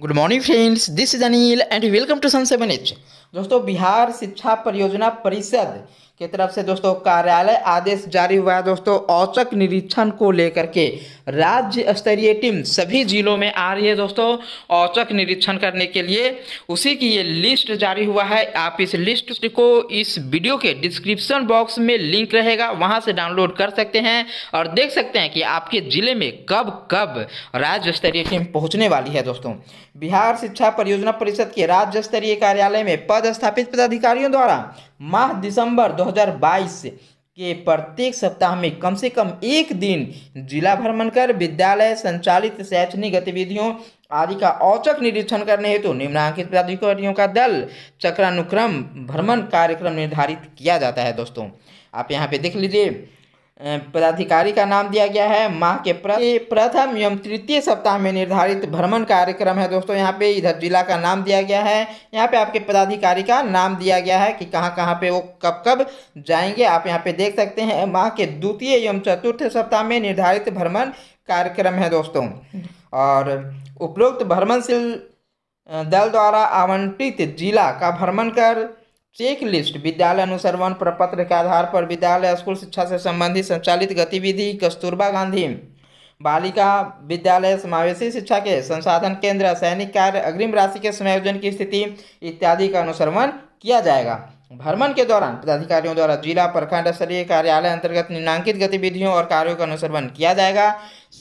good morning friends this is Anil and welcome to sun seven H दोस्तों बिहार शिक्षा परियोजना परिषद की तरफ से दोस्तों कार्यालय आदेश जारी हुआ है दोस्तों औचक निरीक्षण को लेकर के राज्य स्तरीय टीम सभी जिलों में आ रही है दोस्तों औचक निरीक्षण करने के लिए उसी की ये लिस्ट जारी हुआ है आप इस लिस्ट को इस वीडियो के डिस्क्रिप्शन बॉक्स में लिंक रहेगा वहां से डाउनलोड कर सकते हैं और देख सकते हैं कि आपके ज़िले में कब कब राज्य स्तरीय टीम पहुँचने वाली है दोस्तों बिहार शिक्षा परियोजना परिषद के राज्य स्तरीय कार्यालय में पद स्थापित पदाधिकारियों द्वारा माह दिसंबर 2022 के प्रत्येक सप्ताह में कम से कम एक दिन जिला भ्रमण कर विद्यालय संचालित शैक्षणिक गतिविधियों आदि का औचक निरीक्षण करने हेतु तो निम्नांकित प्राधिकारियों का दल चक्रानुक्रम भ्रमण कार्यक्रम निर्धारित किया जाता है दोस्तों आप यहाँ पे देख लीजिए पदाधिकारी का नाम दिया गया है माह के प्रथम एवं तृतीय सप्ताह में निर्धारित भ्रमण कार्यक्रम है दोस्तों यहाँ पे इधर जिला का नाम दिया गया है यहाँ पे आपके पदाधिकारी का नाम दिया गया है कि कहाँ कहाँ पे वो कब कब जाएंगे आप यहाँ पे देख सकते हैं माह के द्वितीय एवं चतुर्थ सप्ताह में निर्धारित भ्रमण कार्यक्रम है दोस्तों और उपरोक्त भ्रमणशील दल द्वारा आवंटित जिला का भ्रमण कर चेक लिस्ट विद्यालय अनुसरण प्रपत्र के आधार पर विद्यालय स्कूल शिक्षा से संबंधित संचालित गतिविधि कस्तूरबा गांधी बालिका विद्यालय समावेशी शिक्षा के संसाधन केंद्र सैनिक कार्य अग्रिम राशि के समायोजन की स्थिति इत्यादि का अनुसरण किया जाएगा भ्रमण के दौरान पदाधिकारियों द्वारा जिला प्रखंड स्तरीय कार्यालय अंतर्गत निम्नांकित गतिविधियों और कार्यों का अनुसरण किया जाएगा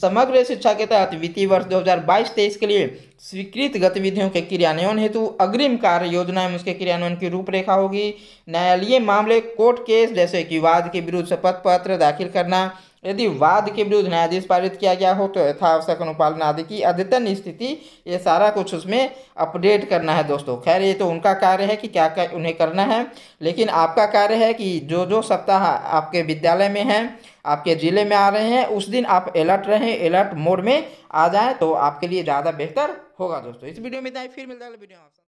समग्र शिक्षा के तहत वित्तीय वर्ष 2022-23 के लिए स्वीकृत गतिविधियों के क्रियान्वयन हेतु अग्रिम कार्य योजना एवं उसके क्रियान्वयन की रूपरेखा होगी न्यायालय मामले कोर्ट केस जैसे कि वाद के विरुद्ध शपथ पत्र दाखिल करना यदि वाद के विरुद्ध न्यायाधीश पारित किया गया हो तो यथावश्यक अनुपालन आदि की अद्यतन स्थिति ये सारा कुछ उसमें अपडेट करना है दोस्तों खैर ये तो उनका कार्य है कि क्या क्या उन्हें करना है लेकिन आपका कार्य है कि जो जो सप्ताह आपके विद्यालय में हैं आपके ज़िले में आ रहे हैं उस दिन आप अलर्ट रहें अलर्ट मोड में आ जाए तो आपके लिए ज़्यादा बेहतर होगा दोस्तों इस वीडियो में फिर मिलता है वीडियो